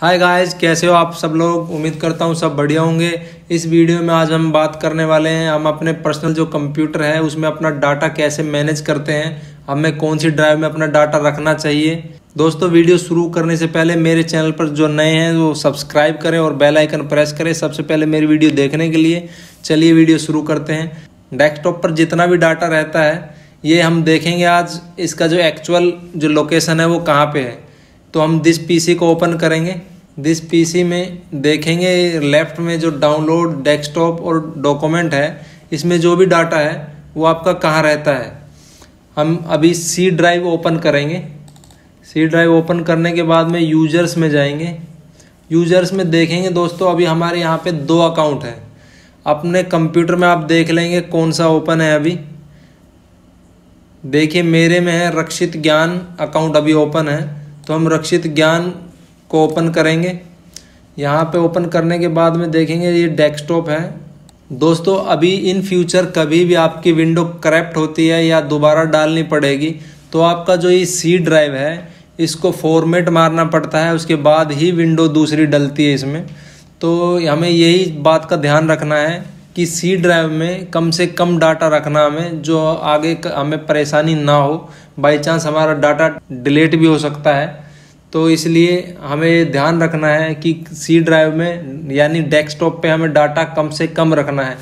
hi guys कैसे हो आप सब लोग उम्मीद करता हूँ सब बढ़िया होंगे इस वीडियो में आज हम बात करने वाले हैं हम अपने पर्सनल जो कंप्यूटर है उसमें अपना डाटा कैसे मैनेज करते हैं हमें कौन सी ड्राइव में अपना डाटा रखना चाहिए दोस्तों वीडियो शुरू करने से पहले मेरे चैनल पर जो नए हैं वो सब्सक्राइब करें और बेल आइकन प्रेस करें सबसे पहले मेरी वीडियो देखने के लिए चलिए वीडियो शुरू करते हैं डेस्कटॉप पर जितना भी डाटा रहता है ये हम देखेंगे आज इसका जो एक्चुअल जो लोकेशन है वो कहाँ पे है तो हम दिस पीसी को ओपन करेंगे दिस पीसी में देखेंगे लेफ्ट में जो डाउनलोड डेस्कटॉप और डॉक्यूमेंट है इसमें जो भी डाटा है वो आपका कहाँ रहता है हम अभी सी ड्राइव ओपन करेंगे सी ड्राइव ओपन करने के बाद में यूजर्स में जाएंगे यूजर्स में देखेंगे दोस्तों अभी हमारे यहाँ पे दो अकाउंट हैं अपने कंप्यूटर में आप देख लेंगे कौन सा ओपन है अभी देखिए मेरे में है रक्षित ज्ञान अकाउंट अभी ओपन है तो हम रक्षित ज्ञान को ओपन करेंगे यहाँ पे ओपन करने के बाद में देखेंगे ये डेस्कटॉप है दोस्तों अभी इन फ्यूचर कभी भी आपकी विंडो करप्ट होती है या दोबारा डालनी पड़ेगी तो आपका जो ये सी ड्राइव है इसको फॉर्मेट मारना पड़ता है उसके बाद ही विंडो दूसरी डलती है इसमें तो हमें यही बात का ध्यान रखना है कि सी ड्राइव में कम से कम डाटा रखना हमें जो आगे हमें परेशानी ना हो बाई चांस हमारा डाटा डिलीट भी हो सकता है तो इसलिए हमें ध्यान रखना है कि सी ड्राइव में यानी डेस्कटॉप पे हमें डाटा कम से कम रखना है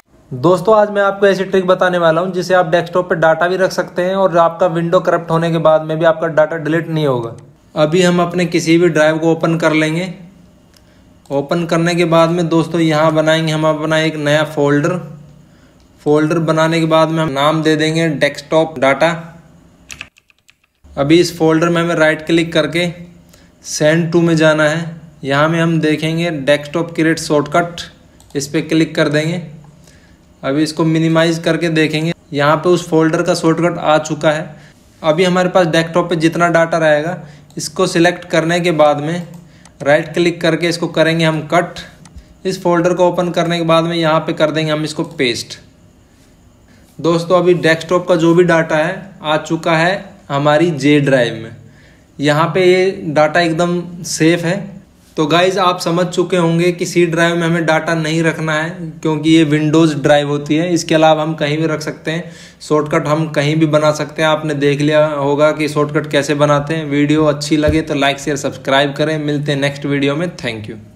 दोस्तों आज मैं आपको ऐसी ट्रिक बताने वाला हूं जिसे आप डेस्कटॉप पे डाटा भी रख सकते हैं और आपका विंडो करप्ट होने के बाद में भी आपका डाटा डिलीट नहीं होगा अभी हम अपने किसी भी ड्राइव को ओपन कर लेंगे ओपन करने के बाद में दोस्तों यहाँ बनाएंगे हम अपना एक नया फोल्डर फोल्डर बनाने के बाद में हम नाम दे देंगे डेस्कटॉप डाटा अभी इस फोल्डर में हमें राइट क्लिक करके सेंड टू में जाना है यहाँ में हम देखेंगे डेस्कटॉप क्रिएट शॉर्टकट इस पर क्लिक कर देंगे अभी इसको मिनिमाइज करके देखेंगे यहाँ पे उस फोल्डर का शॉर्टकट आ चुका है अभी हमारे पास डेस्कटॉप पे जितना डाटा रहेगा इसको सिलेक्ट करने के बाद में राइट क्लिक करके इसको करेंगे हम कट इस फोल्डर को ओपन करने के बाद में यहाँ पे कर देंगे हम इसको पेस्ट दोस्तों अभी डेस्कटॉप का जो भी डाटा है आ चुका है हमारी जे ड्राइव में यहाँ पे ये डाटा एकदम सेफ है तो गाइज आप समझ चुके होंगे कि सी ड्राइव में हमें डाटा नहीं रखना है क्योंकि ये विंडोज़ ड्राइव होती है इसके अलावा हम कहीं भी रख सकते हैं शॉर्टकट हम कहीं भी बना सकते हैं आपने देख लिया होगा कि शॉर्टकट कैसे बनाते हैं वीडियो अच्छी लगे तो लाइक शेयर सब्सक्राइब करें मिलते हैं नेक्स्ट वीडियो में थैंक यू